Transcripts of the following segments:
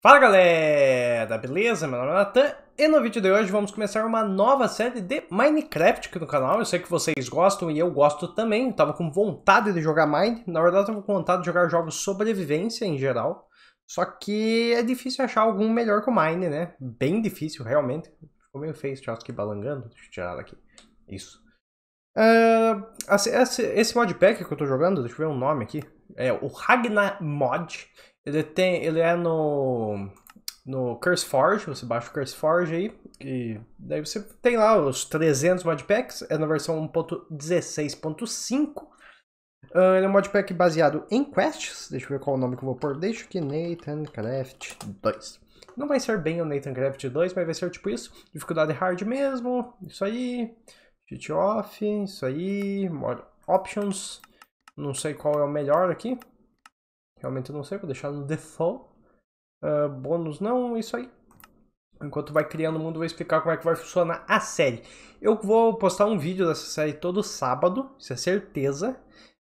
Fala galera, beleza? Meu nome é Natan e no vídeo de hoje vamos começar uma nova série de Minecraft aqui no canal. Eu sei que vocês gostam e eu gosto também, eu tava com vontade de jogar Mine, na verdade eu tava com vontade de jogar jogos sobrevivência em geral, só que é difícil achar algum melhor que o Mine, né? Bem difícil, realmente. Ficou meio feio esse troço aqui balangando, deixa eu tirar daqui. Isso. Uh, esse, esse modpack que eu tô jogando, deixa eu ver o um nome aqui, é o Ragnar Mod. Ele tem, ele é no no CurseForge, você baixa o CurseForge aí, e daí você tem lá os 300 modpacks, é na versão 1.16.5. Uh, ah, ele é um modpack baseado em quests, deixa eu ver qual o nome que eu vou pôr, deixa aqui Nathan Craft 2. Não vai ser bem o Nathan Craft 2, mas vai ser tipo isso, dificuldade hard mesmo, isso aí, cheat off, isso aí, mod options, não sei qual é o melhor aqui, Realmente eu não sei, vou deixar no default. Uh, bônus não, é isso aí. Enquanto vai criando o mundo, vou explicar como é que vai funcionar a série. Eu vou postar um vídeo dessa série todo sábado, isso é certeza.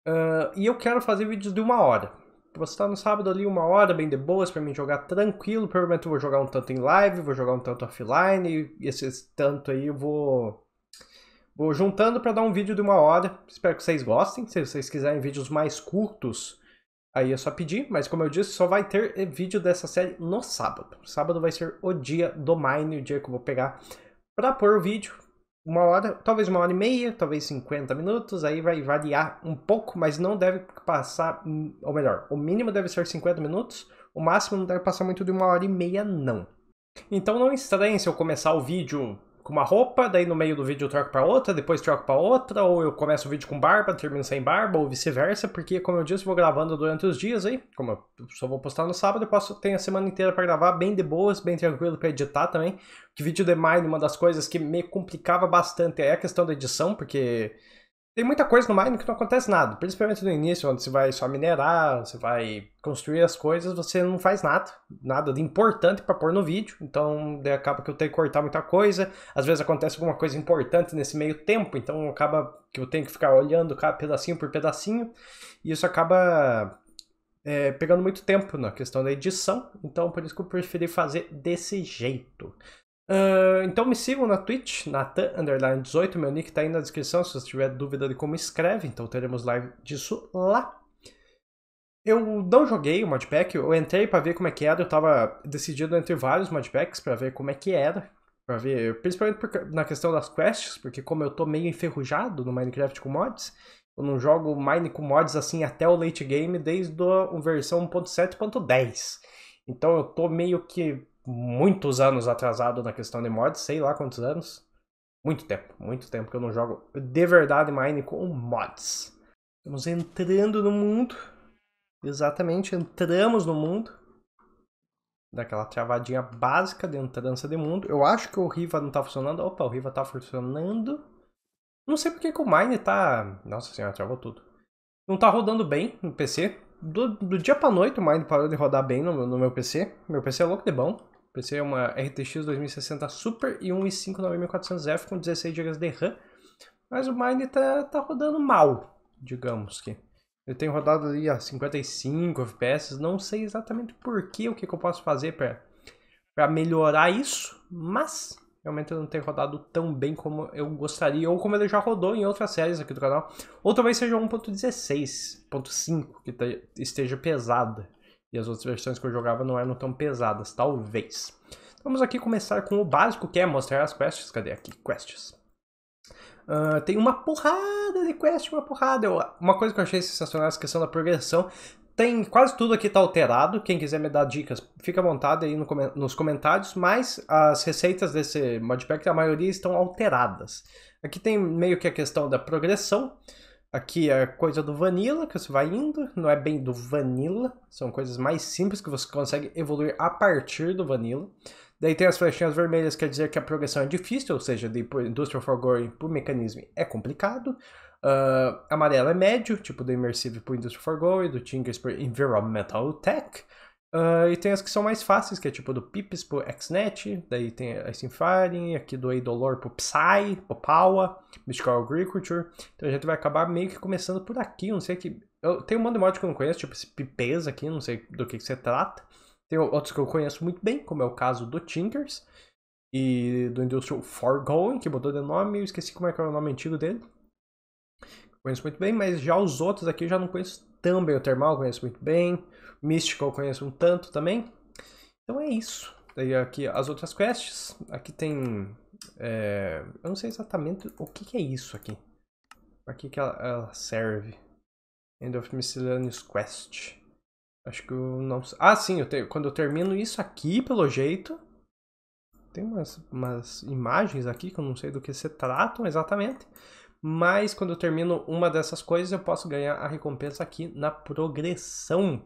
Uh, e eu quero fazer vídeos de uma hora. Postar no sábado ali uma hora, bem de boas, para mim jogar tranquilo. Provavelmente eu vou jogar um tanto em live, vou jogar um tanto offline. E esse tanto aí eu vou Vou juntando para dar um vídeo de uma hora. Espero que vocês gostem. Se vocês quiserem vídeos mais curtos, Aí é só pedir, mas como eu disse, só vai ter vídeo dessa série no sábado. Sábado vai ser o dia do Mine, o dia que eu vou pegar para pôr o vídeo. Uma hora, talvez uma hora e meia, talvez 50 minutos, aí vai variar um pouco, mas não deve passar, ou melhor, o mínimo deve ser 50 minutos, o máximo não deve passar muito de uma hora e meia, não. Então não estranhe se eu começar o vídeo com uma roupa, daí no meio do vídeo eu troco para outra, depois troco para outra, ou eu começo o vídeo com barba, termino sem barba, ou vice-versa, porque como eu disse, eu vou gravando durante os dias aí, como eu só vou postar no sábado, eu posso ter a semana inteira para gravar bem de boas, bem tranquilo para editar também. Que vídeo demais, uma das coisas que me complicava bastante é a questão da edição, porque tem muita coisa no mining que não acontece nada, principalmente no início, onde você vai só minerar, você vai construir as coisas, você não faz nada, nada de importante para pôr no vídeo, então acaba que eu tenho que cortar muita coisa, às vezes acontece alguma coisa importante nesse meio tempo, então acaba que eu tenho que ficar olhando pedacinho por pedacinho, e isso acaba é, pegando muito tempo na questão da edição, então por isso que eu preferi fazer desse jeito então me sigam na Twitch, Natan18, meu nick tá aí na descrição se você tiver dúvida de como escreve, então teremos live disso lá. Eu não joguei o modpack, eu entrei para ver como é que era, eu tava decidido entre vários modpacks para ver como é que era, para ver, principalmente na questão das quests, porque como eu tô meio enferrujado no Minecraft com mods, eu não jogo Mine com mods assim até o late game desde a versão 1.7.10. Então eu tô meio que muitos anos atrasado na questão de mods, sei lá quantos anos. Muito tempo, muito tempo que eu não jogo de verdade Mine com mods. Estamos entrando no mundo. Exatamente, entramos no mundo. Daquela travadinha básica de entrança de mundo. Eu acho que o Riva não tá funcionando. Opa, o Riva tá funcionando. Não sei porque que o Mine tá... Nossa senhora, travou tudo. Não tá rodando bem no PC. Do, do dia pra noite o Mine parou de rodar bem no, no meu PC. Meu PC é louco de bom. PC é uma RTX 2060 Super e um i5 9400F com 16 GB de RAM. Mas o Mine tá, tá rodando mal, digamos que. Ele tem rodado ali a 55 FPS, não sei exatamente porquê, o que, que eu posso fazer para melhorar isso, mas realmente não tem rodado tão bem como eu gostaria, ou como ele já rodou em outras séries aqui do canal, ou talvez seja 1.16.5 que esteja pesada as outras versões que eu jogava não eram tão pesadas, talvez. Vamos aqui começar com o básico, que é mostrar as quests. Cadê aqui? Quests. Uh, tem uma porrada de quest, uma porrada. Eu, uma coisa que eu achei sensacional é a questão da progressão. Tem quase tudo aqui tá alterado. Quem quiser me dar dicas, fica à vontade aí no, nos comentários. Mas as receitas desse modpack, a maioria estão alteradas. Aqui tem meio que a questão da progressão. Aqui é coisa do Vanilla, que você vai indo, não é bem do Vanilla, são coisas mais simples que você consegue evoluir a partir do Vanilla. Daí tem as flechinhas vermelhas, quer dizer que a progressão é difícil, ou seja, de Industrial for Gory para o mecanismo é complicado. Uh, amarelo é médio, tipo do Immersive para Industrial for Gory, do Tingers para Environmental Tech. Uh, e tem as que são mais fáceis, que é tipo do Pips pro Xnet, daí tem a Sinfaring, aqui do Eidolor pro Psy, Paua, Mystical Agriculture. Então a gente vai acabar meio que começando por aqui, não sei que. Eu, tem um monte de mod que eu não conheço, tipo esse Pipês aqui, não sei do que, que se trata. Tem outros que eu conheço muito bem, como é o caso do Tinkers e do Industrial Foregoing, que mudou de nome, eu esqueci como é que era é o nome antigo dele. conheço muito bem, mas já os outros aqui eu já não conheço tão bem. O Thermal conheço muito bem. Mystical eu conheço um tanto também. Então é isso. Daí aqui as outras quests. Aqui tem. É, eu não sei exatamente o que, que é isso aqui. Pra que, que ela, ela serve? End of Miscellaneous Quest. Acho que eu não Ah, sim, eu quando eu termino isso aqui, pelo jeito. Tem umas, umas imagens aqui que eu não sei do que se tratam exatamente. Mas quando eu termino uma dessas coisas, eu posso ganhar a recompensa aqui na progressão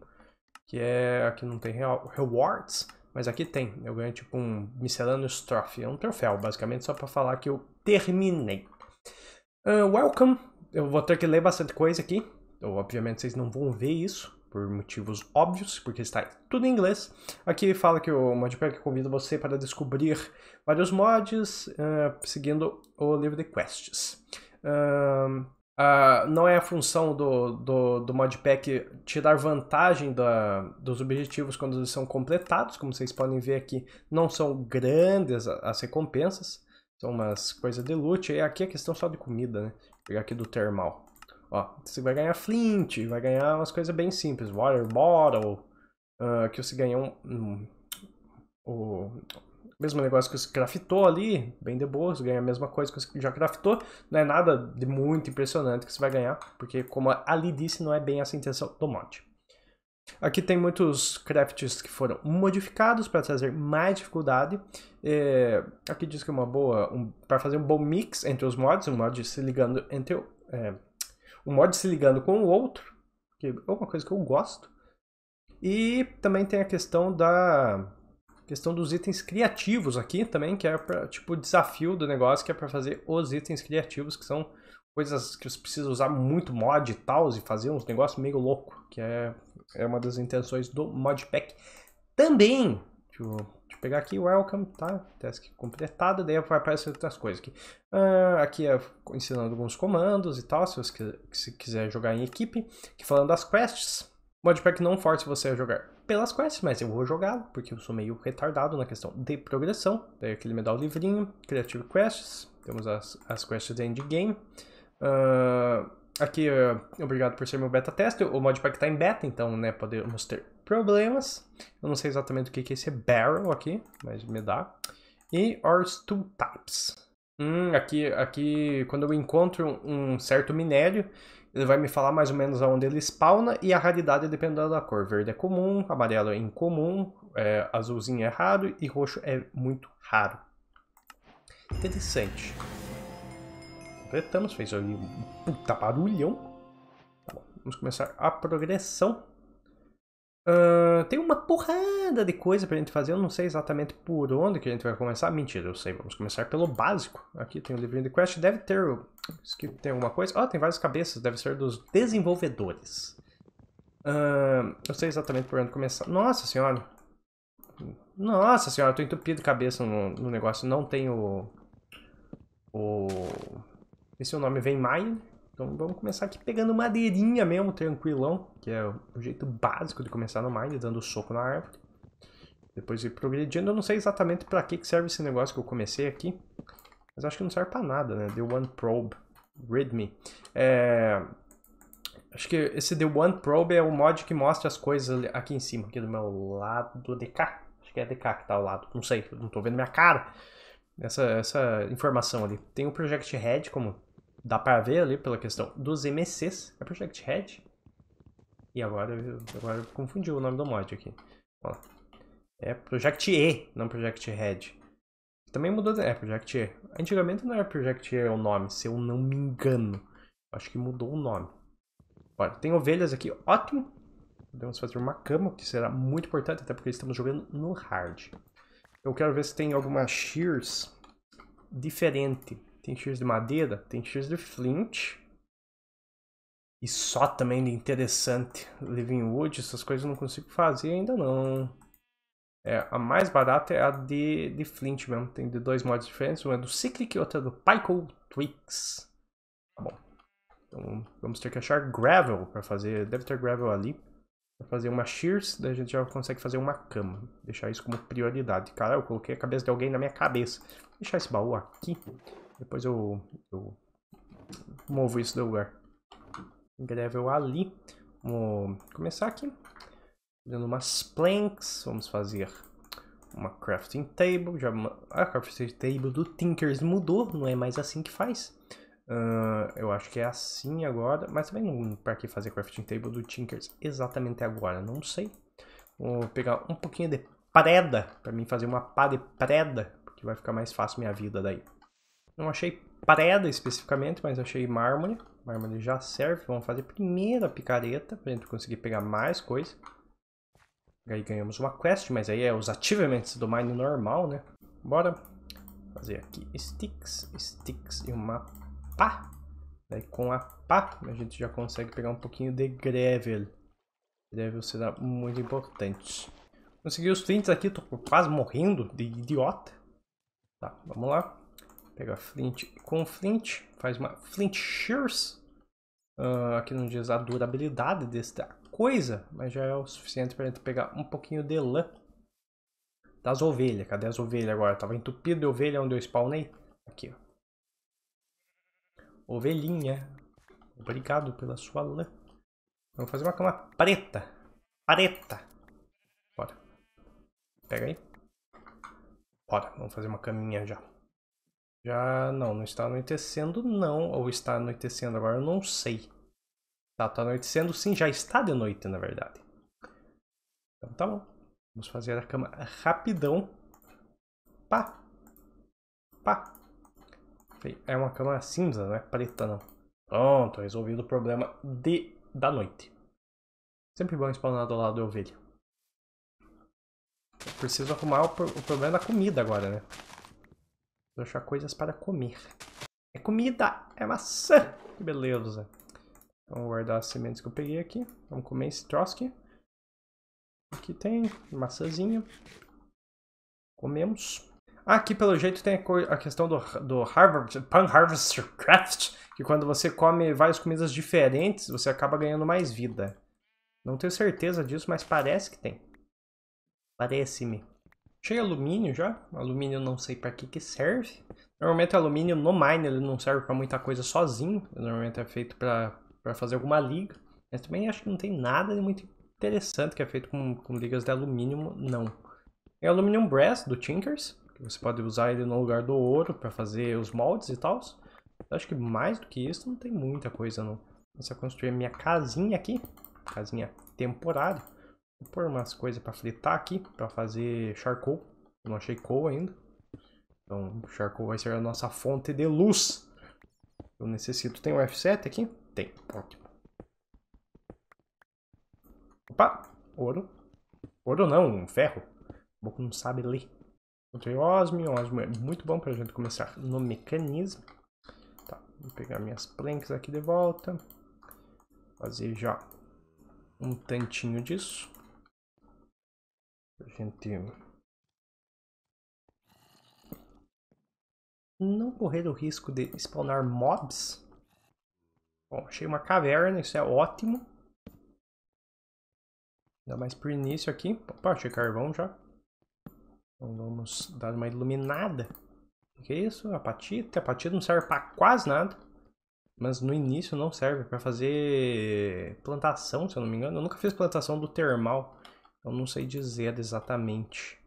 que é aqui não tem rewards, mas aqui tem. Eu ganho tipo um miscelâneo trophy, é um troféu, basicamente só para falar que eu terminei. Uh, welcome, eu vou ter que ler bastante coisa aqui. Então, obviamente vocês não vão ver isso por motivos óbvios, porque está tudo em inglês. Aqui fala que o Modpack convida você para descobrir vários mods uh, seguindo o livro de quests. Uh, Uh, não é a função do, do, do modpack tirar vantagem da, dos objetivos quando eles são completados, como vocês podem ver aqui, não são grandes as recompensas, são umas coisas de loot, e aqui é questão só de comida, né? Vou pegar aqui do termal. Ó, você vai ganhar flint, vai ganhar umas coisas bem simples, water bottle, uh, que você ganha um, um, um, mesmo negócio que você craftou ali, bem de boa, você ganha a mesma coisa que você já craftou, não é nada de muito impressionante que você vai ganhar, porque como ali disse, não é bem essa a intenção do mod. Aqui tem muitos crafts que foram modificados para trazer mais dificuldade. É, aqui diz que é uma boa, um, para fazer um bom mix entre os mods, um mod se ligando entre é, um mod se ligando com o outro, que é uma coisa que eu gosto. E também tem a questão da questão dos itens criativos aqui também, que é pra, tipo o desafio do negócio, que é para fazer os itens criativos, que são coisas que você precisa usar muito mod e tal, e fazer uns negócios meio louco, que é, é uma das intenções do modpack. Também, deixa eu, deixa eu pegar aqui, welcome, tá? Task completada, daí aparecem outras coisas aqui. Uh, aqui é ensinando alguns comandos e tal, se você se quiser jogar em equipe. Aqui falando das quests, modpack não força você a jogar pelas quests, mas eu vou jogá-lo, porque eu sou meio retardado na questão de progressão. Daí aquele me dá o livrinho, Creative Quests, temos as, as quests de endgame. Uh, aqui, uh, obrigado por ser meu beta teste, o modpack está em beta, então né, podemos ter problemas. Eu não sei exatamente o que, que é esse barrel aqui, mas me dá. E Ors two Types. Hum, aqui, aqui, quando eu encontro um certo minério, ele vai me falar mais ou menos aonde ele spawna e a raridade dependendo da cor. Verde é comum, amarelo é incomum, é, azulzinho é raro e roxo é muito raro. Interessante. Completamos, fez ali um puta barulhão. Tá bom, vamos começar a progressão. Uh, tem uma porrada de coisa pra gente fazer. Eu não sei exatamente por onde que a gente vai começar. Mentira, eu sei. Vamos começar pelo básico. Aqui tem o livrinho de quest. Deve ter... que Tem alguma coisa? Ó, oh, tem várias cabeças. Deve ser dos desenvolvedores. Uh, eu sei exatamente por onde começar. Nossa senhora. Nossa senhora, eu tô entupido de cabeça no, no negócio. Não tenho... O... Esse é o nome vem Mine. Então vamos começar aqui pegando madeirinha mesmo, tranquilão, que é o jeito básico de começar no Mine, dando soco na árvore. Depois ir progredindo, eu não sei exatamente para que serve esse negócio que eu comecei aqui, mas acho que não serve para nada, né? The One Probe, Readme. É... Acho que esse The One Probe é o mod que mostra as coisas aqui em cima, aqui do meu lado de cá. Acho que é de cá que tá ao lado, não sei, não tô vendo minha cara. Essa, essa informação ali. Tem o Project Red como dá para ver ali pela questão dos MCs, é Project Head. E agora, agora confundi o nome do mod aqui. Ó, é Project E, não Project Head. Também mudou, é Project E. Antigamente não era Project E o nome, se eu não me engano. Acho que mudou o nome. Olha, tem ovelhas aqui, ótimo. Podemos fazer uma cama, que será muito importante, até porque estamos jogando no hard. Eu quero ver se tem alguma shears diferente tem tiros de madeira? Tem tiros de flint. E só também de interessante. Living Wood, essas coisas eu não consigo fazer ainda não. É, a mais barata é a de, de Flint mesmo. Tem de dois modos diferentes. Uma é do Cyclic e outra é do Pyco Twix. Tá bom. Então vamos ter que achar gravel para fazer. Deve ter gravel ali. Pra fazer uma shears, daí a gente já consegue fazer uma cama. Deixar isso como prioridade. Cara, eu coloquei a cabeça de alguém na minha cabeça. Vou deixar esse baú aqui. Depois eu, eu movo isso do lugar. Gravel ali. Vamos começar aqui. Fazendo umas planks. Vamos fazer uma crafting table. Já, a crafting table do Tinkers mudou, não é mais assim que faz. Uh, eu acho que é assim agora, mas também não para que fazer crafting table do Tinkers exatamente agora, não sei. Vou pegar um pouquinho de preda para mim fazer uma pá de preda, porque vai ficar mais fácil minha vida daí. Não achei preda especificamente, mas achei mármore. Mármore já serve. Vamos fazer primeiro a picareta para a gente conseguir pegar mais coisa. aí ganhamos uma quest, mas aí é os achievements do mine normal, né? Bora fazer aqui sticks, sticks e uma pá. Daí com a pá a gente já consegue pegar um pouquinho de gravel. Gravel será muito importante. Consegui os 30 aqui, tô quase morrendo de idiota. Tá, vamos lá pegar flint com flint, faz uma flint shears. Uh, ah, aqui não diz a durabilidade desta coisa, mas já é o suficiente para a gente pegar um pouquinho de lã das ovelhas. Cadê as ovelhas agora? Tava entupido de ovelha onde eu spawnei. Aqui, ó. Ovelhinha. Obrigado pela sua lã. Vamos fazer uma cama preta. Preta. Bora. Pega aí. Bora, vamos fazer uma caminha já. Já não, não está anoitecendo, não. Ou está anoitecendo agora, eu não sei. Tá, tá anoitecendo sim, já está de noite, na verdade. Então tá bom. Vamos fazer a cama rapidão. Pá! Pá! É uma cama cinza, não é preta não. Pronto, resolvido o problema de, da noite. Sempre bom spawnar do lado da ovelha. Eu preciso arrumar o, o problema da comida agora, né? Preciso achar coisas para comer. É comida! É maçã! Que beleza! Vamos guardar as sementes que eu peguei aqui. Vamos comer esse troço aqui. Aqui tem maçãzinha. Comemos. Ah, aqui pelo jeito tem a, questão do, do Harvard, Pan Harvester Craft, que quando você come várias comidas diferentes, você acaba ganhando mais vida. Não tenho certeza disso, mas parece que tem. Parece-me. Cheio de alumínio já. Alumínio eu não sei para que que serve. Normalmente o alumínio no mine ele não serve para muita coisa sozinho. Normalmente é feito para fazer alguma liga. Mas também acho que não tem nada de muito interessante que é feito com, com ligas de alumínio, não. É alumínio Brass do Tinkers. Que você pode usar ele no lugar do ouro para fazer os moldes e tal. Acho que mais do que isso não tem muita coisa não. Vou construir minha casinha aqui. Casinha temporária. Vou pôr umas coisas para fritar aqui, para fazer charcoal. Não achei coal ainda. Então, charcoal vai ser a nossa fonte de luz. Eu necessito. Tem um F7 aqui? Tem. Ótimo. Opa! Ouro. Ouro não, ferro. O boco não sabe ler. Encontrei osmio. Osmio é muito bom pra gente começar no mecanismo. Tá, vou pegar minhas planks aqui de volta. Fazer já um tantinho disso. A gente não correr o risco de spawnar mobs. Bom, achei uma caverna, isso é ótimo. Ainda mais pro início aqui. Opa, achei carvão já. Então vamos dar uma iluminada. O que é isso? Apatite? Apatite não serve para quase nada. Mas no início não serve para fazer plantação, se eu não me engano. Eu nunca fiz plantação do termal. Eu não sei dizer exatamente.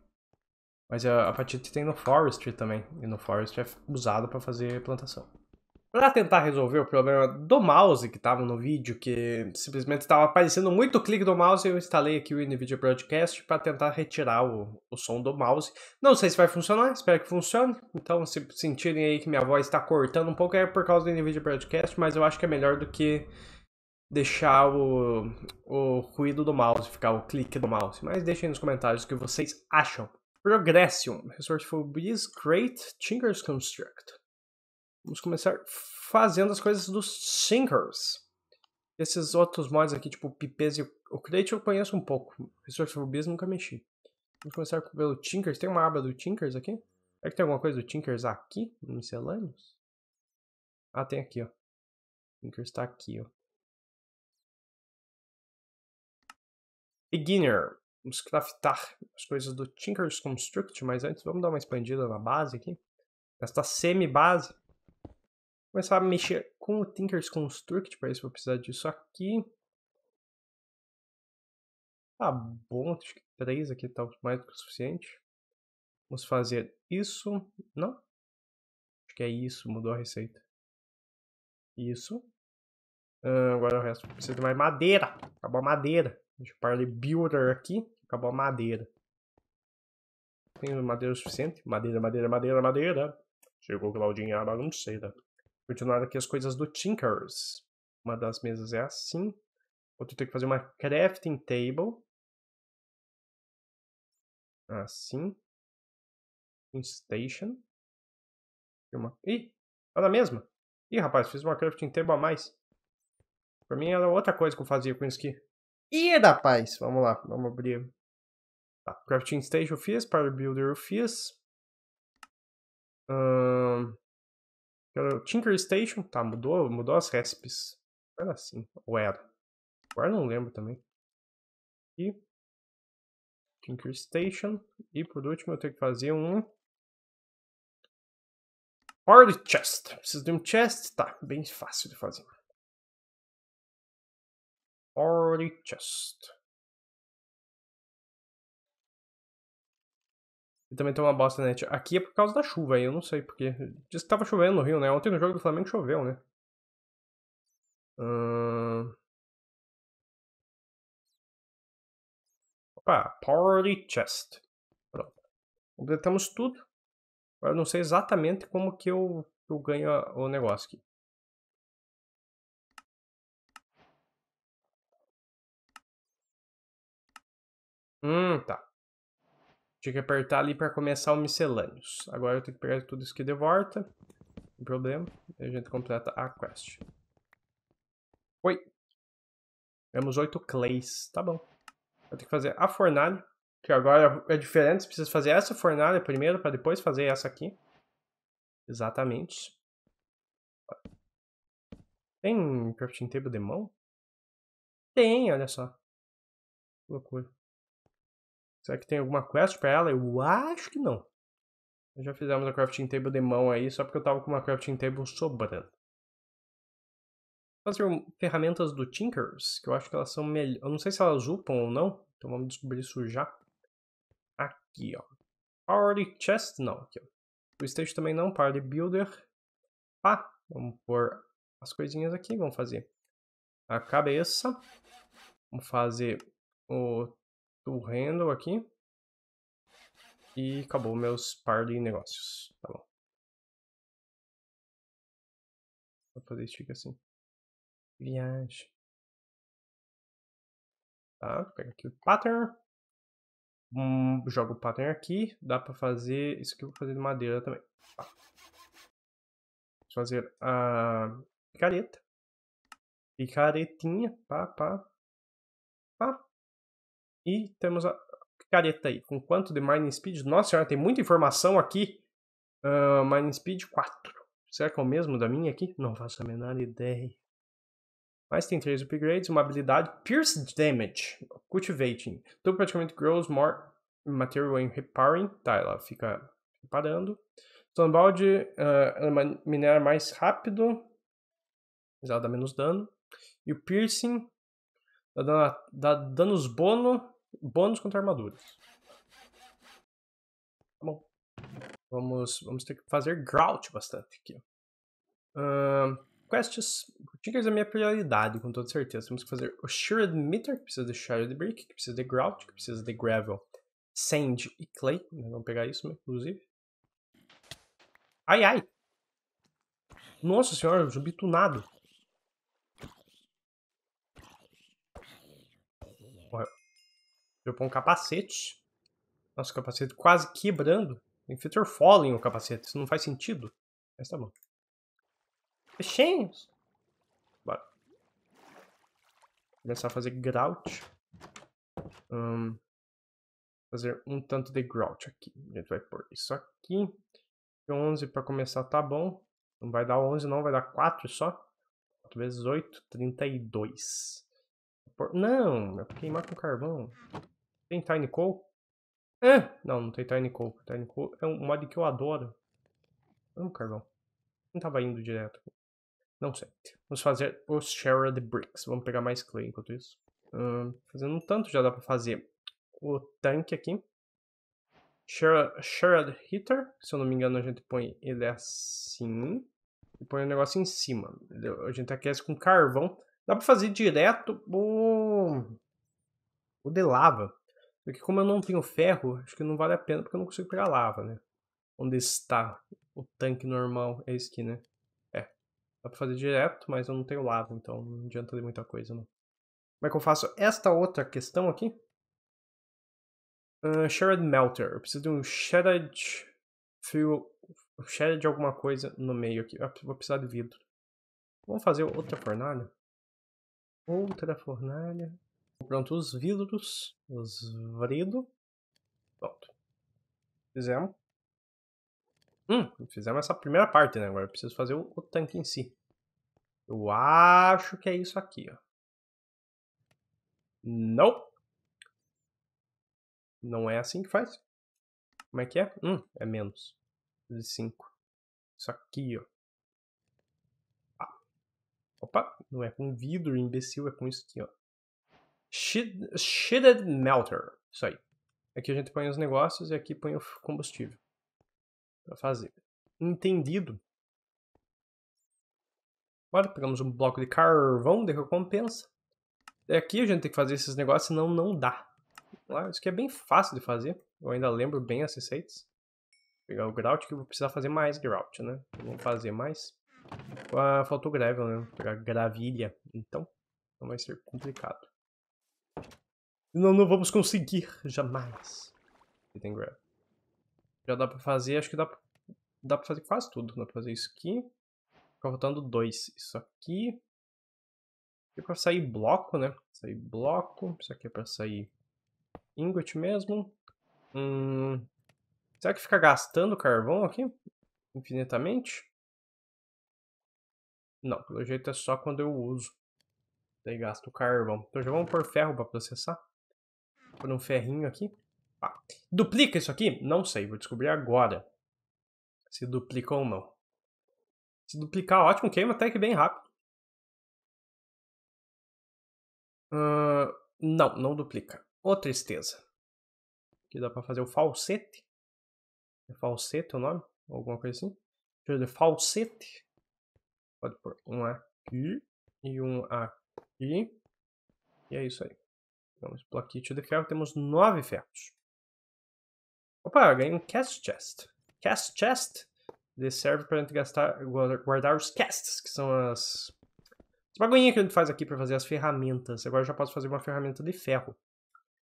Mas é a apatite tem no forestry também. E no forestry é usado para fazer plantação. Para tentar resolver o problema do mouse que estava no vídeo, que simplesmente estava aparecendo muito clique do mouse, eu instalei aqui o NVIDIA Broadcast para tentar retirar o, o som do mouse. Não sei se vai funcionar, espero que funcione. Então, se sentirem aí que minha voz está cortando um pouco, é por causa do NVIDIA Broadcast, mas eu acho que é melhor do que deixar o, o ruído do mouse, ficar o clique do mouse. Mas deixem nos comentários o que vocês acham. Progression, Resourceful Bees, Great Tinkers Construct. Vamos começar fazendo as coisas dos Tinkers. Esses outros mods aqui, tipo Pipes e o Create, eu conheço um pouco. Resourceful Bees nunca mexi. Vamos começar pelo Tinkers. Tem uma aba do Tinkers aqui? É que tem alguma coisa do Tinkers aqui? Miscelâneos? Ah, tem aqui, ó. Tinkers tá aqui, ó. Beginner. Vamos craftar as coisas do Tinker's Construct, mas antes vamos dar uma expandida na base aqui. Nesta semi-base. Começar a mexer com o Tinker's Construct, para isso vou precisar disso aqui. Tá bom, acho que 3 aqui tá mais do que o suficiente. Vamos fazer isso. Não? Acho que é isso, mudou a receita. Isso. Ah, agora o resto precisa de mais madeira. Acabou a madeira. Deixa eu parar de builder aqui. Acabou a madeira. Tenho madeira suficiente. Madeira, madeira, madeira, madeira. Chegou Claudinha a bagunceira. Continuar aqui as coisas do Tinkers. Uma das mesas é assim. Outra tem que fazer uma crafting table. Assim. um station. E uma... Ih, era a mesma. Ih, rapaz, fiz uma crafting table a mais. Pra mim era outra coisa que eu fazia com isso aqui e é da paz. Vamos lá, vamos abrir. Tá, crafting Station eu fiz, Power Builder eu fiz. Tinker Station, tá, mudou, mudou as recipes. Era assim, ou era. Agora não lembro também. E Tinker Station. E por último eu tenho que fazer um... Hard Chest. Preciso de um chest? Tá, bem fácil de fazer. Priority Chest. E também tem uma bosta net. Aqui é por causa da chuva aí, eu não sei porquê. Diz que tava chovendo no Rio, né? Ontem no jogo do Flamengo choveu, né? Hum... Opa, Party Chest. Pronto. Completamos tudo. Agora eu não sei exatamente como que eu, eu ganho o negócio aqui. Hum, tá. Tinha que apertar ali para começar o miscelâneos. Agora eu tenho que pegar tudo isso aqui de volta. Não problema. E a gente completa a quest. Oi. Temos oito clays. Tá bom. Eu tenho que fazer a fornalha. Que agora é diferente. Você precisa fazer essa fornalha primeiro para depois fazer essa aqui. Exatamente. Tem crafting table de mão? Tem, olha só. Que loucura. Será que tem alguma quest pra ela? Eu acho que não. já fizemos a crafting table de mão aí, só porque eu tava com uma crafting table sobrando. Fazer ferramentas do Tinkers, que eu acho que elas são melhores. Eu não sei se elas upam ou não, então vamos descobrir isso já. Aqui, ó. Party Chest, não. Aqui, ó. também não, Party Builder. Pá, ah, vamos pôr as coisinhas aqui, vamos fazer a cabeça. Vamos fazer o o handle aqui. E acabou meus par de negócios. Tá bom. Vou fazer isso aqui assim. Viagem. Tá, pega aqui o pattern. Hum, jogo o pattern aqui. Dá pra fazer... Isso aqui eu vou fazer de madeira também. Tá. Vou fazer a picareta. Picaretinha. Pá, pá. E temos a careta aí. Com quanto de mining speed? Nossa senhora, tem muita informação aqui. Uh, mining speed 4. Será que é o mesmo da minha aqui? Não faço a menor ideia. Mas tem três upgrades, uma habilidade Pierce Damage, Cultivating. Tu praticamente grows more material in repairing. Tá, ela fica reparando. Stonebald uh, ah, minera mais rápido, mas ela dá menos dano. E o Piercing dá, dano, dá danos bônus Bônus contra armaduras. Tá bom. Vamos, vamos ter que fazer grout bastante aqui. Uh, quests. Tickers é minha prioridade, com toda certeza. Temos que fazer o Sheared Meter, que precisa de Sheared Brick, que precisa de grout, que precisa de gravel, sand e clay. Né? Vamos pegar isso, né, inclusive. Ai, ai! Nossa senhora, zumbi tunado. eu pôr um capacete. Nossa, o capacete quase quebrando. Tem Feature Falling o capacete, isso não faz sentido. Mas tá bom. Peixinhos! Bora. Começar a fazer grout. Hum, fazer um tanto de grout aqui. A gente vai pôr isso aqui. 11 pra começar tá bom. Não vai dar 11 não, vai dar 4 só. 4 vezes 8, 32. Por... Não, é queimar com carvão. Tem Tinycode? É! Não, não tem Tiny Tinycode é um mod que eu adoro. vamos é carvão. Não estava indo direto. Não sei. Vamos fazer os Shared Bricks. Vamos pegar mais clay enquanto isso. Hum, fazendo um tanto já dá para fazer o tanque aqui. Shared Heater, se eu não me engano a gente põe ele assim. E põe o um negócio em cima. A gente aquece com carvão. Dá para fazer direto o... o de lava. Porque é como eu não tenho ferro, acho que não vale a pena porque eu não consigo pegar lava, né? Onde está o tanque normal? É esse aqui, né? É. Dá pra fazer direto, mas eu não tenho lava, então não adianta de muita coisa, não. Como é que eu faço esta outra questão aqui? Uh, ah, Shared Melter. Eu preciso de um Shared Fuel... Shared alguma coisa no meio aqui. Eu vou precisar de vidro. Vamos fazer outra fornalha? Outra fornalha. Pronto, os vidros, os varido Pronto. Fizemos. Hum, fizemos essa primeira parte, né? Agora eu preciso fazer o, o tanque em si. Eu acho que é isso aqui, ó. Não. Não é assim que faz. Como é que é? Hum, é menos. De 5. Isso aqui, ó. Ah. Opa, não é com vidro, imbecil, é com isso aqui, ó. Shitted Melter. Isso aí. Aqui a gente põe os negócios e aqui põe o combustível. Pra fazer. Entendido. Agora pegamos um bloco de carvão de recompensa. É aqui a gente tem que fazer esses negócios, senão não dá. Ah, isso aqui é bem fácil de fazer. Eu ainda lembro bem as receitas. Vou pegar o grout, que eu vou precisar fazer mais grout, né? Vou fazer mais. Ah, faltou gravel, né? Vou pegar gravilha, então. Não vai ser complicado. Não, não vamos conseguir, jamais. Item grab. Já dá pra fazer, acho que dá pra, dá pra fazer quase tudo. Dá pra fazer isso aqui. Ficar faltando dois. Isso aqui. Aqui é pra sair bloco, né? Sair bloco. Isso aqui é pra sair ingot mesmo. Hum, será que fica gastando carvão aqui? Infinitamente? Não, pelo jeito é só quando eu uso. Daí gasta o carvão. Então já vamos pôr ferro para processar. Pôr um ferrinho aqui. Ah, duplica isso aqui? Não sei, vou descobrir agora. Se duplica ou não. Se duplicar, ótimo, queima até que bem rápido. Uh, não, não duplica. Ô oh, tristeza. Aqui dá pra fazer o falsete. É falsete o nome? Alguma coisa assim? Deixa eu ver, falsete. Pode pôr um aqui e um aqui e é isso aí. Vamos pelo kit de ferro. Temos nove ferros. Opa, ganhei um cast chest. Cast chest serve para a gente gastar, guardar os casts, que são as, as bagunhinhas que a gente faz aqui para fazer as ferramentas. Agora eu já posso fazer uma ferramenta de ferro.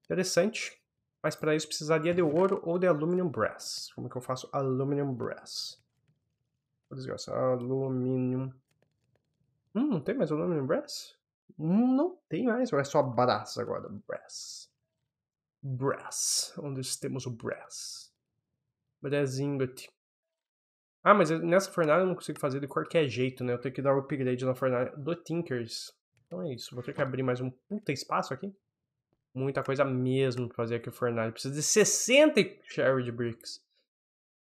Interessante. Mas para isso precisaria de ouro ou de aluminum brass. Como que eu faço aluminum brass? Vou desgraçar. Aluminum. Hum, não tem mais aluminum brass? Não tem mais, é só brass agora. Brass. Brass. Onde temos o brass. Brass ingot. Ah, mas nessa fornalha eu não consigo fazer de qualquer jeito, né? Eu tenho que dar o upgrade na fornalha do Tinkers. Então é isso. Vou ter que abrir mais um puta espaço aqui. Muita coisa mesmo pra fazer aqui o fornalha. precisa de 60 Shared Bricks.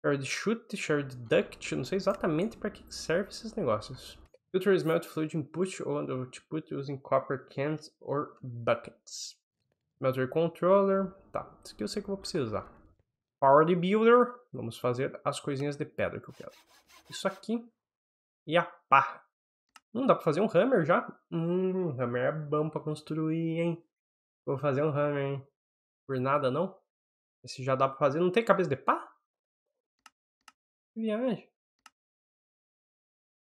Shared chute Shared Duct. Não sei exatamente pra que serve esses negócios. Filter smelt fluid input ou output using copper cans or buckets. Melter controller, tá, isso aqui eu sei que eu vou precisar. Power builder, vamos fazer as coisinhas de pedra que eu quero. Isso aqui e a pá. Não dá pra fazer um hammer já? Hum, hammer é bom pra construir, hein? Vou fazer um hammer, hein? Por nada, não? Esse já dá pra fazer. Não tem cabeça de pá? Que viagem.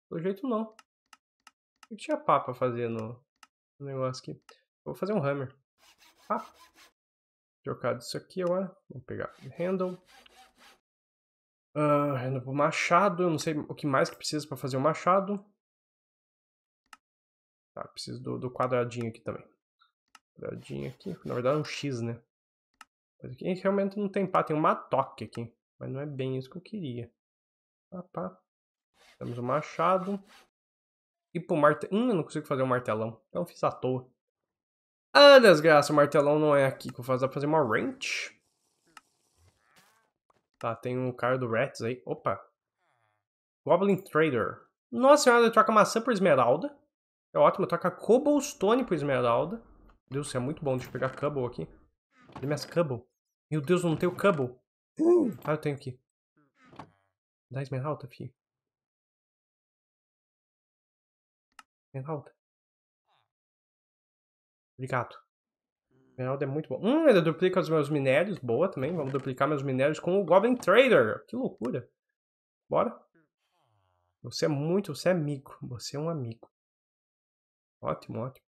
Do jeito não. Eu tinha pá pra fazer no, negócio aqui. Vou fazer um hammer. Pá. Trocado isso aqui agora. Vou pegar handle. Uh, machado. Eu não sei o que mais que precisa pra fazer o um machado. Tá, preciso do, do quadradinho aqui também. Quadradinho aqui. Na verdade é um X, né? Mas aqui é, realmente não tem pá. Tem uma toque aqui. Mas não é bem isso que eu queria. Pá, pá. Temos o um machado. E pro martelo. Hum, eu não consigo fazer o um martelão. Então fiz à toa. Ah, desgraça, o martelão não é aqui que eu faço. Dá pra fazer uma wrench? Tá, tem um cara do Rats aí. Opa. Goblin Trader. Nossa senhora, ele troca maçã por esmeralda. É ótimo, troca cobblestone por esmeralda. Deus, isso é muito bom. Deixa eu pegar cobble aqui. Cadê minhas cobble? Meu Deus, eu não tenho cobble. Hum, ah, eu tenho aqui. Dá esmeralda, filho. Reinaldo. Obrigado. Hum. Esmeralda é muito bom. Hum, ainda duplica os meus minérios. Boa também. Vamos duplicar meus minérios com o Goblin Trader. Que loucura. Bora. Você é muito, você é amigo. Você é um amigo. Ótimo, ótimo.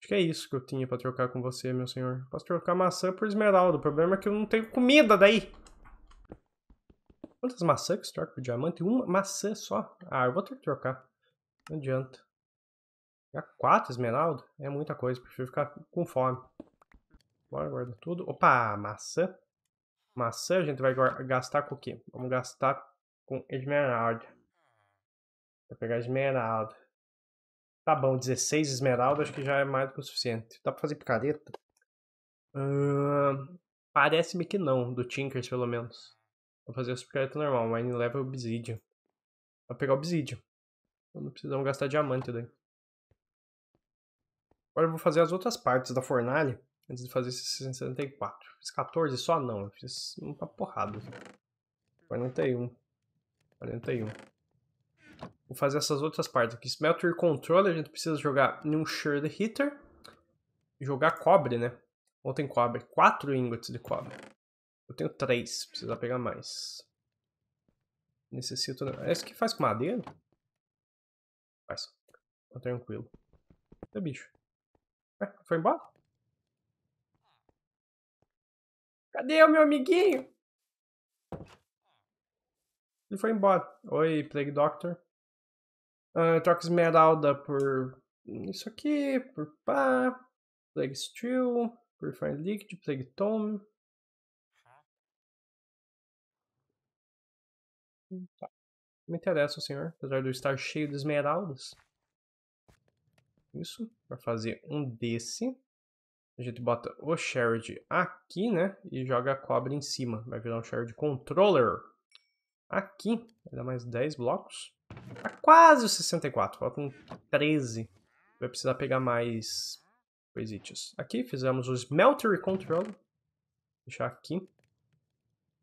Acho que é isso que eu tinha pra trocar com você, meu senhor. Posso trocar maçã por esmeralda. O problema é que eu não tenho comida daí. Quantas maçãs que você troca por diamante? Uma maçã só? Ah, eu vou ter que trocar. Não adianta. Já quatro esmeralda? É muita coisa, prefiro ficar com fome. Bora guardar tudo. Opa, maçã. Maçã a gente vai gastar com o quê? Vamos gastar com esmeralda. Vou pegar esmeralda. Tá bom, 16 esmeralda acho que já é mais do que o suficiente. Dá pra fazer picareta? Uh, Parece-me que não, do Tinkers pelo menos. Vou fazer o picareta normal, Mine Level Obsidian. Vou pegar o Obsidian não precisamos gastar diamante daí. Agora eu vou fazer as outras partes da fornalha. Antes de fazer esses 64. Fiz 14 só? Não, eu fiz um porrada. 41. 41. Vou fazer essas outras partes aqui. Smelter Control, a gente precisa jogar num Shard Hitter. Jogar cobre, né? Ontem cobre. 4 ingots de cobre. Eu tenho 3, precisa pegar mais. Necessito... Né? É isso que faz com madeira? Mas, tá tranquilo. É bicho. É, foi embora? Cadê o meu amiguinho? Ele foi embora. Oi, Plague Doctor. Ah, troca esmeralda por isso aqui, por pá, Plague Steel, por Fine Liquid, Plague Tome. Tá. Me interessa o senhor, apesar de eu estar cheio de esmeraldas. Isso, para fazer um desse. A gente bota o shared aqui, né? E joga a cobra em cima. Vai virar um shared controller. Aqui, vai dar mais 10 blocos. Tá quase 64, faltam 13. Vai precisar pegar mais coisitas. Aqui fizemos o Smelter Control. deixar aqui.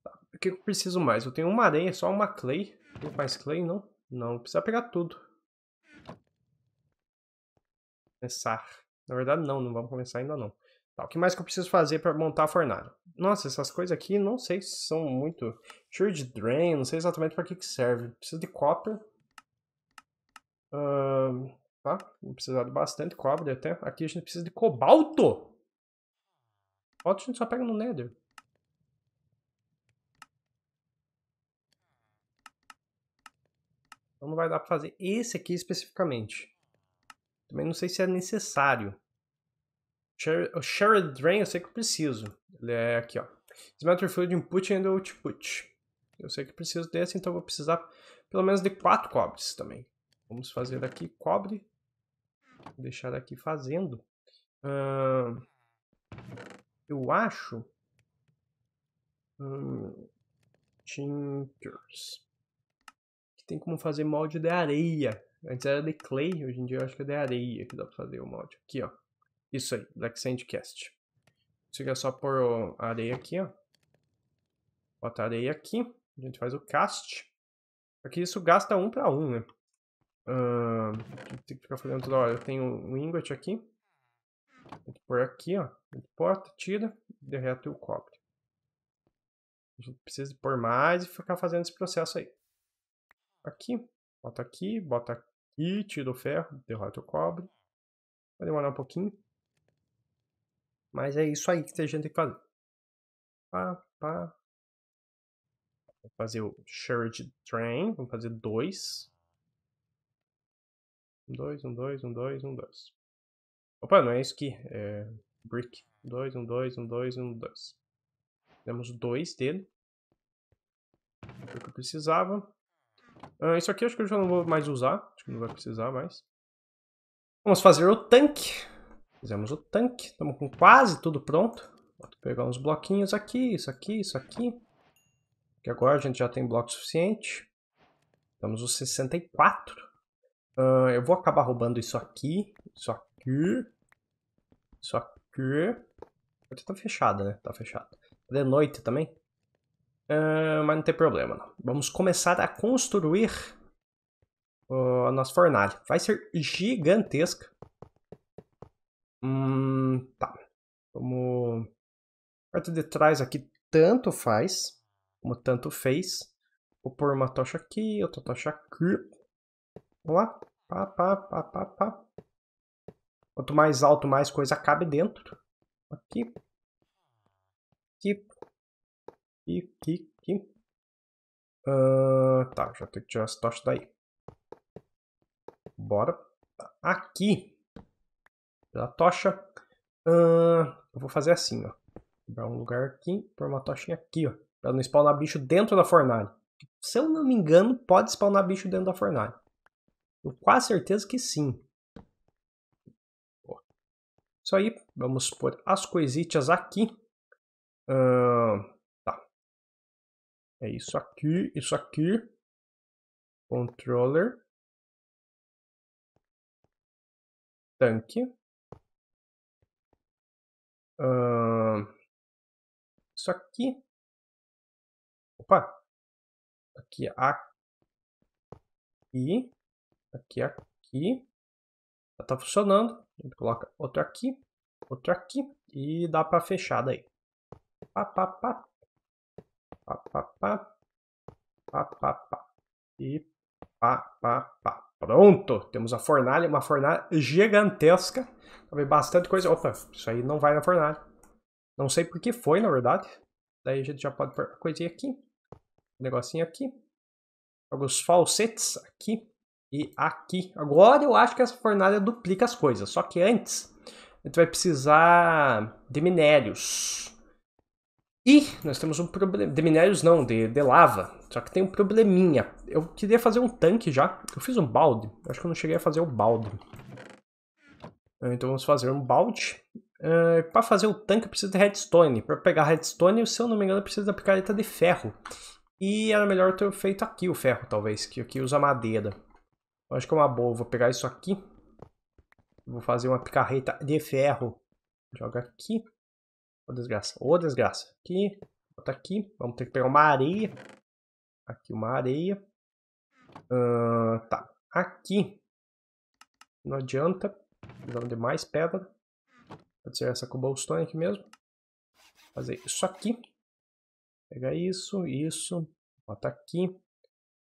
Tá. O que eu preciso mais? Eu tenho uma areia, só uma clay. Tem mais clay, não? Não, precisa pegar tudo. Começar. Na verdade, não, não vamos começar ainda não. Tá, o que mais que eu preciso fazer para montar a fornalha? Nossa, essas coisas aqui não sei se são muito... Shield Drain, não sei exatamente para que que serve. precisa de copper. Uh, tá, vou precisar de bastante cobre até. Aqui a gente precisa de cobalto! Cobalto a gente só pega no nether. não vai dar para fazer esse aqui especificamente. Também não sei se é necessário. O Shared Drain eu sei que eu preciso. Ele é aqui, ó. Smelter Fluid Input and Output. Eu sei que preciso desse, então vou precisar pelo menos de quatro cobres também. Vamos fazer aqui cobre. Vou deixar aqui fazendo. eu acho... Hum, tinkers que tem como fazer molde de areia. Antes era de clay, hoje em dia eu acho que é de areia que dá pra fazer o molde. Aqui, ó. Isso aí, Black Sandcast. cast aqui é só pôr a areia aqui, ó. Bota a areia aqui. A gente faz o cast. Aqui isso gasta um pra um, né? Uh, tem que ficar fazendo toda hora. Eu tenho um ingot aqui. Vou pôr aqui, ó. porta tira, derrete o cobre. A gente precisa pôr mais e ficar fazendo esse processo aí aqui, bota aqui, bota aqui, tira o ferro, derrota o cobre. Vai demorar um pouquinho. Mas é isso aí que a gente tem que fazer. Pá, pá. Vou fazer o shared Train, vamos fazer dois. Um, dois, um, dois, um, dois, um, dois. Opa, não é isso aqui, é Brick. Dois, um, dois, um, dois, um, dois. Temos dois dele. o que eu precisava. Ah, isso aqui acho que eu já não vou mais usar. Acho que não vai precisar mais. Vamos fazer o tanque. Fizemos o tanque. Estamos com quase tudo pronto. Vou pegar uns bloquinhos aqui, isso aqui, isso aqui. Que agora a gente já tem bloco suficiente. Estamos os 64. Uh, eu vou acabar roubando isso aqui, isso aqui, isso aqui. A tá fechada, né? Tá fechada. De noite também. Uh, mas não tem problema. Não. Vamos começar a construir uh, a nossa fornalha. Vai ser gigantesca. Hum, tá. Como parte de trás aqui tanto faz, como tanto fez. Vou pôr uma tocha aqui, outra tocha aqui. Vamos lá. Pá, pá, pá, pá, pá. Quanto mais alto, mais coisa cabe dentro. Aqui. Aqui aqui, aqui, aqui. Uh, tá, já tem que tirar essa tocha daí. Bora. Aqui. A tocha. Uh, eu vou fazer assim, ó. dar um lugar aqui, pôr uma tochinha aqui, ó. Pra não spawnar bicho dentro da fornalha. Se eu não me engano, pode spawnar bicho dentro da fornalha. Eu quase certeza que sim. Isso aí. Vamos pôr as coisitas aqui. Uh, é isso aqui, isso aqui. Controller. Tanque. Uh, isso aqui. Opa! Aqui, é aqui. Aqui, é aqui. Já tá funcionando. A gente coloca outro aqui, outro aqui. E dá para fechar daí. Pá, pá, pá, pá, pá, pá, pá, pá, pá, e pá, pá, pá. Pronto, temos a fornalha, uma fornalha gigantesca. também bastante coisa. Opa, isso aí não vai na fornalha. Não sei por que foi, na verdade. Daí a gente já pode pôr coisinha aqui. Um negocinho aqui. Alguns falsetes aqui e aqui. Agora eu acho que essa fornalha duplica as coisas. Só que antes, a gente vai precisar de minérios. E nós temos um problema. De minérios não, de, de lava. Só que tem um probleminha. Eu queria fazer um tanque já. Eu fiz um balde. Acho que eu não cheguei a fazer o balde. Ah, então vamos fazer um balde. Uh, ah, para fazer o tanque eu preciso de redstone. Para pegar redstone, se eu não me engano, eu preciso da picareta de ferro. E era melhor ter feito aqui o ferro, talvez, que aqui usa madeira. Eu acho que é uma boa. Eu vou pegar isso aqui. Vou fazer uma picareta de ferro. Joga aqui. Ô, desgraça. Ô, desgraça. Aqui. Bota aqui. Vamos ter que pegar uma areia. Aqui uma areia. Uh, tá. Aqui. Não adianta. Precisamos de mais pedra. Pode ser essa cobblestone aqui mesmo. Fazer isso aqui. Pega isso, isso. Bota aqui.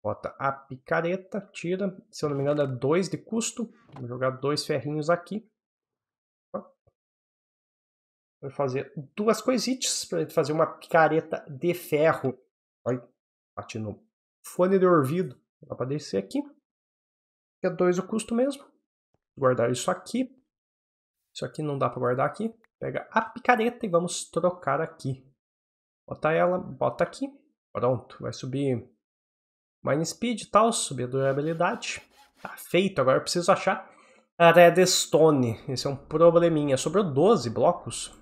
Bota a picareta, tira. Se eu não me engano, é dois de custo. Vou jogar dois ferrinhos aqui. Vou fazer duas coisitas para fazer uma picareta de ferro. Olha, bati no fone de ouvido. Dá para descer aqui. É dois o custo mesmo. Guardar isso aqui. Isso aqui não dá para guardar aqui. Pega a picareta e vamos trocar aqui. Bota ela, bota aqui. Pronto, vai subir Mine Speed e tal, subir a durabilidade. Tá feito, agora eu preciso achar a Redstone. Esse é um probleminha. Sobrou 12 blocos.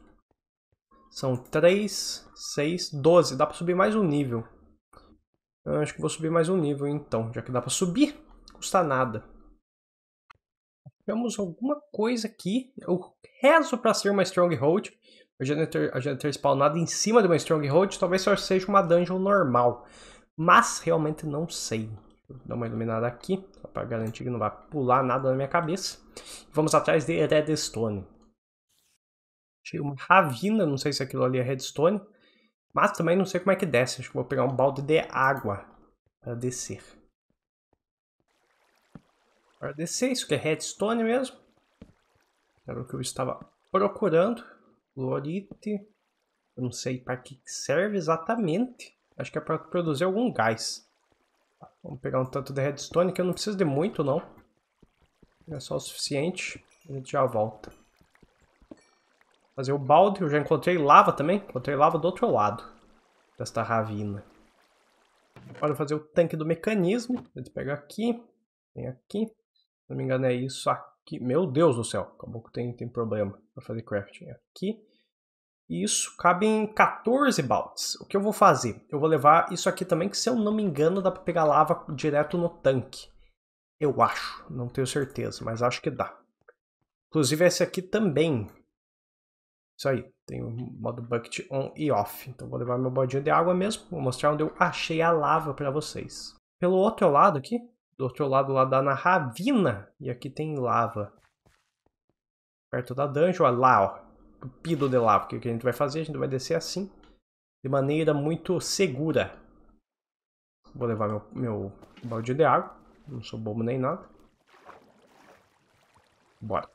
São 3, 6, 12. Dá pra subir mais um nível. Eu acho que vou subir mais um nível então, já que dá pra subir. Custa nada. Temos alguma coisa aqui. Eu rezo pra ser uma Stronghold. A Janitor, a Janitor spawnada em cima de uma Stronghold. Talvez só seja uma dungeon normal. Mas realmente não sei. Vou dar uma iluminada aqui, só pra garantir que não vai pular nada na minha cabeça. Vamos atrás de Redstone. Achei uma ravina, não sei se aquilo ali é redstone. Mas também não sei como é que desce. Acho que vou pegar um balde de água para descer. Para descer, isso que é redstone mesmo. Era o que eu estava procurando. Glorite. Eu não sei para que serve exatamente. Acho que é para produzir algum gás. Tá, vamos pegar um tanto de redstone, que eu não preciso de muito, não. É só o suficiente. A gente já volta. Fazer o balde. Eu já encontrei lava também. Encontrei lava do outro lado desta ravina. Agora fazer o tanque do mecanismo. gente pega aqui. vem aqui. Se não me engano é isso aqui. Meu Deus do céu. Acabou que tem, tem problema para fazer crafting aqui. Isso, cabem 14 baldes. O que eu vou fazer? Eu vou levar isso aqui também, que se eu não me engano dá para pegar lava direto no tanque. Eu acho, não tenho certeza, mas acho que dá. Inclusive esse aqui também, isso aí, tem o modo bucket on e off. Então vou levar meu bodinho de água mesmo, vou mostrar onde eu achei a lava para vocês. Pelo outro lado aqui, do outro lado lá dá na ravina, e aqui tem lava. Perto da dungeon, lá ó, cupido de lava. O que a gente vai fazer? A gente vai descer assim, de maneira muito segura. Vou levar meu, meu balde de água, não sou bobo nem nada. Bora.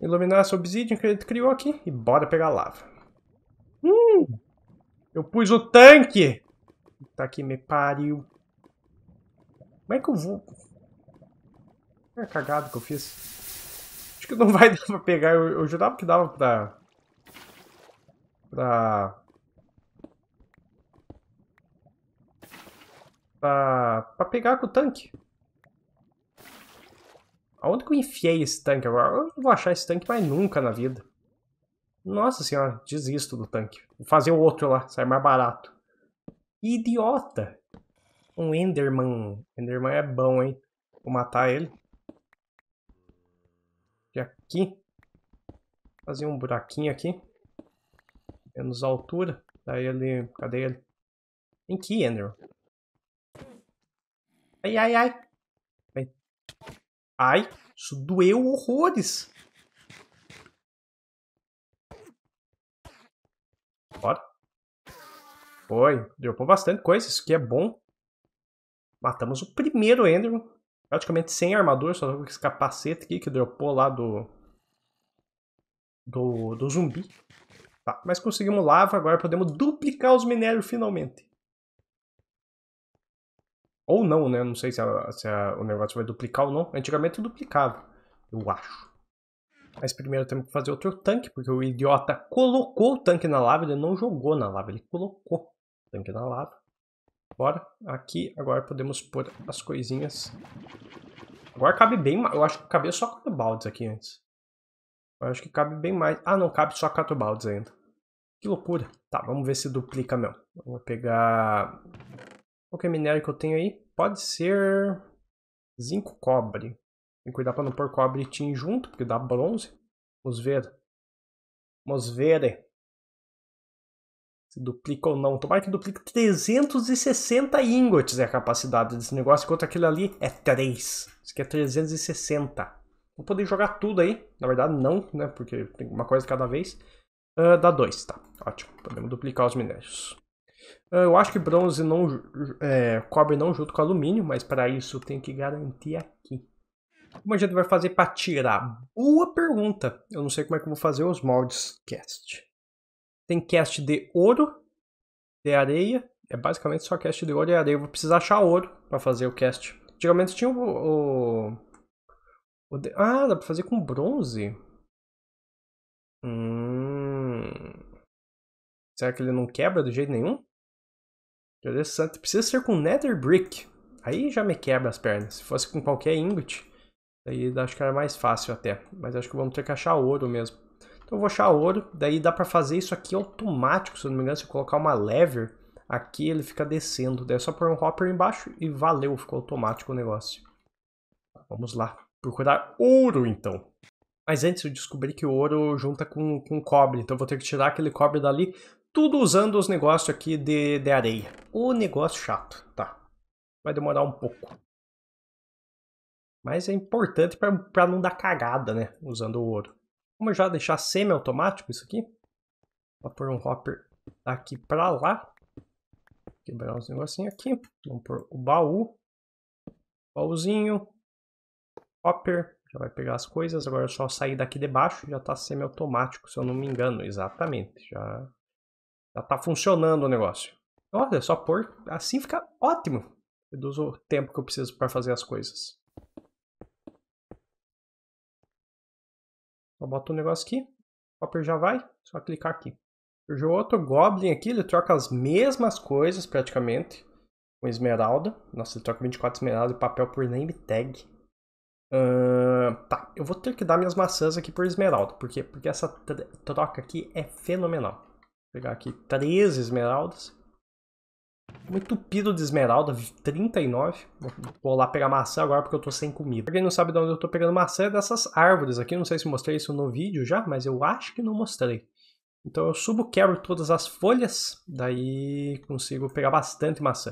Iluminar essa obsidian que a gente criou aqui e bora pegar lava. Hum, eu pus o tanque! Tá aqui, me pariu. Como é que eu vou? É cagado que eu fiz. Acho que não vai dar pra pegar. Eu, eu jurava que dava pra... Pra... Pra, pra pegar com o tanque. Aonde que eu enfiei esse tanque agora? Eu não vou achar esse tanque mais nunca na vida. Nossa senhora, desisto do tanque. Vou fazer o outro lá, sai mais barato. Idiota! Um Enderman. Enderman é bom, hein? Vou matar ele. E aqui. Fazer um buraquinho aqui. Menos altura. Daí ele... Cadê ele? Em que, Enderman? Ai, ai, ai! Ai, isso doeu horrores. Bora. Foi, dropou bastante coisa, isso aqui é bom. Matamos o primeiro Enderman. Praticamente sem armadura, só com esse capacete aqui que dropou lá do... Do, do zumbi. Tá, mas conseguimos lava, agora podemos duplicar os minérios finalmente. Ou não, né? Não sei se, a, se a, o negócio vai duplicar ou não. Antigamente duplicava, eu acho. Mas primeiro temos que fazer outro tanque, porque o idiota colocou o tanque na lava, ele não jogou na lava, ele colocou o tanque na lava. Bora, aqui agora podemos pôr as coisinhas. Agora cabe bem mais, eu acho que cabia só quatro baldes aqui antes. Eu acho que cabe bem mais. Ah, não, cabe só quatro baldes ainda. Que loucura. Tá, vamos ver se duplica mesmo. Vou pegar qual o minério que eu tenho aí? Pode ser zinco cobre. Tem que cuidar para não pôr cobre e tin junto, porque dá bronze. Vamos ver. Vamos ver. Se duplica ou não. Tomara que duplique 360 ingots é a capacidade desse negócio, enquanto aquele ali é 3. Isso aqui é 360. Vou poder jogar tudo aí. Na verdade, não, né? Porque tem uma coisa cada vez. Uh, dá 2, tá. Ótimo. Podemos duplicar os minérios. Ah, eu acho que bronze não é, cobre não junto com alumínio, mas para isso tem que garantir aqui. Como a gente vai fazer para tirar? Boa pergunta. Eu não sei como é que eu vou fazer os moldes cast. Tem cast de ouro, de areia. É basicamente só cast de ouro e areia. Eu vou precisar achar ouro para fazer o cast. Antigamente tinha o... o, o de... ah, dá para fazer com bronze? Hum... Será que ele não quebra de jeito nenhum? Interessante. Precisa ser com Nether Brick. Aí já me quebra as pernas. Se fosse com qualquer ingot, aí acho que era mais fácil até. Mas acho que vamos ter que achar ouro mesmo. Então eu vou achar ouro. Daí dá pra fazer isso aqui automático, se eu não me engano. Se eu colocar uma lever aqui, ele fica descendo. Daí é só pôr um hopper embaixo e valeu. Ficou automático o negócio. Vamos lá. Procurar ouro, então. Mas antes eu descobri que o ouro junta com, com cobre, então eu vou ter que tirar aquele cobre dali tudo usando os negócios aqui de, de areia. O negócio chato, tá. Vai demorar um pouco. Mas é importante para não dar cagada, né? Usando o ouro. Vamos já deixar semi-automático isso aqui. Vou pôr um hopper daqui para lá. Quebrar uns negocinhos aqui. Vamos pôr o baú. Baúzinho. Hopper. Já vai pegar as coisas. Agora é só sair daqui de baixo. Já está semi-automático, se eu não me engano. Exatamente. Já já tá funcionando o negócio. Olha, só pôr assim fica ótimo. Reduz o tempo que eu preciso para fazer as coisas. Só boto o um negócio aqui. O copper já vai. Só clicar aqui. Surgiu outro Goblin aqui. Ele troca as mesmas coisas praticamente. Com esmeralda. Nossa, ele troca 24 esmeralda e papel por name tag. Uh, tá, eu vou ter que dar minhas maçãs aqui por esmeralda. Por quê? Porque essa troca aqui é fenomenal pegar aqui 13 esmeraldas. Muito pido de esmeralda, 39. Vou lá pegar maçã agora porque eu tô sem comida. Pra quem não sabe de onde eu tô pegando maçã é dessas árvores aqui. Não sei se mostrei isso no vídeo já, mas eu acho que não mostrei. Então eu subo, quebro todas as folhas, daí consigo pegar bastante maçã.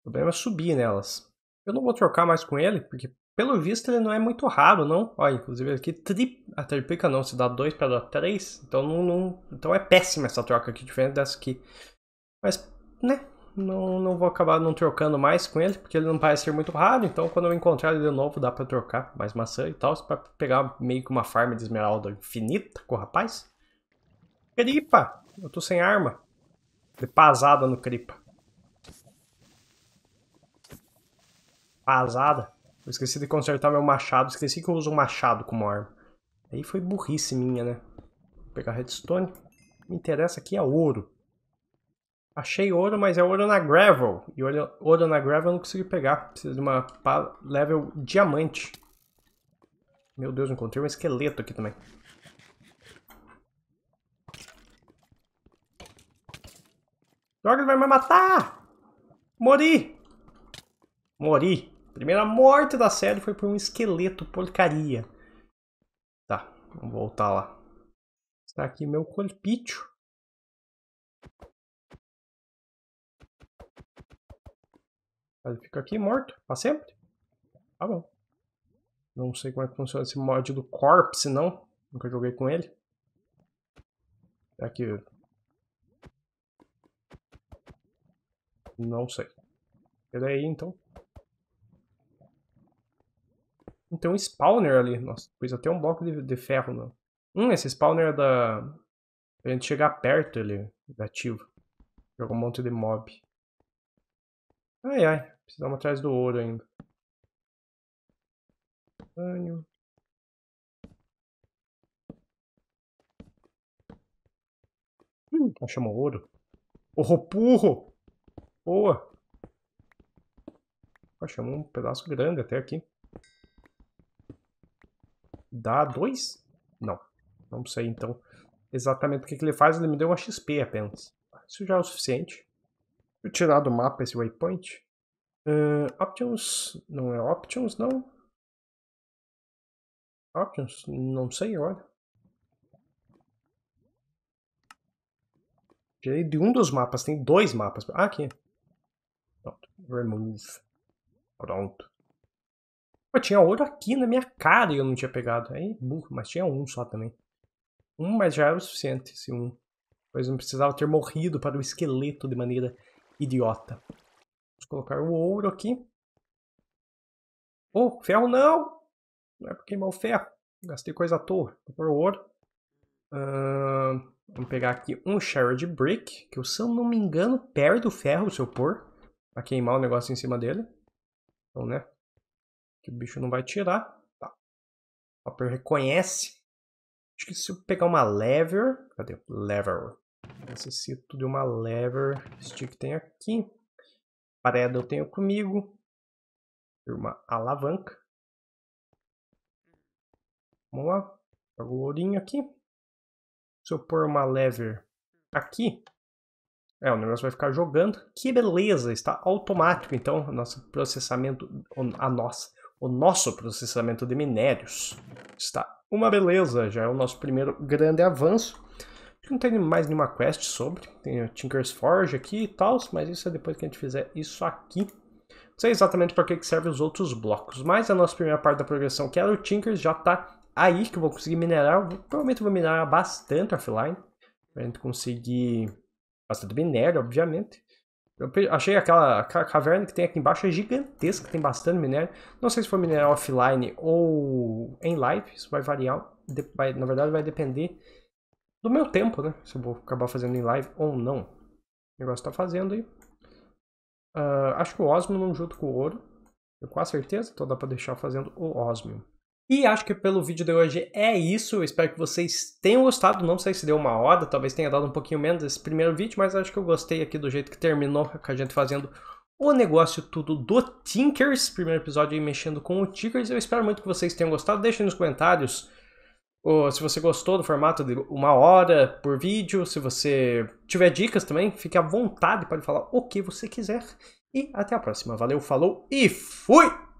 O problema é subir nelas. Eu não vou trocar mais com ele, porque pelo visto, ele não é muito raro, não. Ó, inclusive aqui tri... a triplica não, se dá 2 para dar 3. Então não, não, então é péssima essa troca aqui, diferente dessa aqui. Mas, né, não, não vou acabar não trocando mais com ele, porque ele não parece ser muito raro. Então quando eu encontrar ele de novo, dá para trocar mais maçã e tal, para pegar meio que uma farm de esmeralda infinita com o rapaz. Cripa! Eu tô sem arma. De pasada no Cripa. Pasada. Eu esqueci de consertar meu machado. Esqueci que eu uso um machado como arma. Aí foi burrice minha, né? Vou pegar redstone. O que me interessa aqui é ouro. Achei ouro, mas é ouro na gravel. E ouro, ouro na gravel eu não consegui pegar. Preciso de uma level diamante. Meu Deus, encontrei um esqueleto aqui também. Droga, ele vai me matar! Mori! Mori! Primeira morte da série foi por um esqueleto porcaria. Tá, vamos voltar lá. Está aqui meu corpício. Ele fica aqui morto, para sempre. Tá bom. Não sei como é que funciona esse mod do Corpse, não. Nunca joguei com ele. É aqui. Não sei. Ele aí, então tem um spawner ali. Nossa, pus até um bloco de, de ferro. Não. Hum, esse spawner é da... Pra gente chegar perto ele, é ativo. Joga um monte de mob. Ai, ai. Precisamos atrás do ouro ainda. Titânio. Hum, achamos ouro. Porro, burro! Boa! Achamos um pedaço grande até aqui. Dá dois? Não. Não sei, então, exatamente o que, que ele faz. Ele me deu uma XP apenas. Isso já é o suficiente. Vou tirar do mapa esse waypoint. Uh, ah, options? Não é options, não. Options? Não sei, olha. Tirei de um dos mapas. Tem dois mapas. Ah, aqui. Pronto. Remove. Pronto. Pô, tinha ouro aqui na minha cara e eu não tinha pegado. Aí, burro, mas tinha um só também. Um, mas já era o suficiente, esse um. Pois não precisava ter morrido para o esqueleto de maneira idiota. Vamos colocar o ouro aqui. Oh, ferro não! Não é pra queimar o ferro. Gastei coisa à toa. Vou pôr o ouro. Uh, vamos pegar aqui um Shard Brick, que eu, se eu não me engano, perde o ferro se eu pôr. Pra queimar o negócio em cima dele. Então, né? que o bicho não vai tirar. Tá. O hopper reconhece. Acho que se eu pegar uma lever... Cadê? Lever. Necessito de uma lever. Stick tem aqui. Parede eu tenho comigo. E uma alavanca. Vamos lá. Pego o aqui. Se eu pôr uma lever aqui, é, o negócio vai ficar jogando. Que beleza, está automático. Então, nosso processamento, a nossa, o nosso processamento de minérios. Está uma beleza, já é o nosso primeiro grande avanço. Não tem mais nenhuma quest sobre, tem o Tinker's Forge aqui e tal, mas isso é depois que a gente fizer isso aqui. Não sei exatamente para que servem os outros blocos, mas a nossa primeira parte da progressão, que era o Tinkers, já está aí, que eu vou conseguir minerar. Eu provavelmente vou minerar bastante offline, para a gente conseguir bastante minério, obviamente. Eu achei aquela caverna que tem aqui embaixo, é gigantesca, tem bastante minério. Não sei se for minério offline ou em live, isso vai variar. Vai, na verdade, vai depender do meu tempo, né? Se eu vou acabar fazendo em live ou não. O negócio tá fazendo aí. Uh, acho que o Osmium junto com o ouro. Eu com certeza, então dá pra deixar fazendo o Osmium. E acho que pelo vídeo de hoje é isso. Eu espero que vocês tenham gostado. Não sei se deu uma hora, talvez tenha dado um pouquinho menos esse primeiro vídeo, mas acho que eu gostei aqui do jeito que terminou com a gente fazendo o negócio tudo do Tinkers. Primeiro episódio aí mexendo com o Tinkers. Eu espero muito que vocês tenham gostado. Deixem nos comentários ou, se você gostou do formato de uma hora por vídeo. Se você tiver dicas também, fique à vontade, pode falar o que você quiser. E até a próxima. Valeu, falou e fui!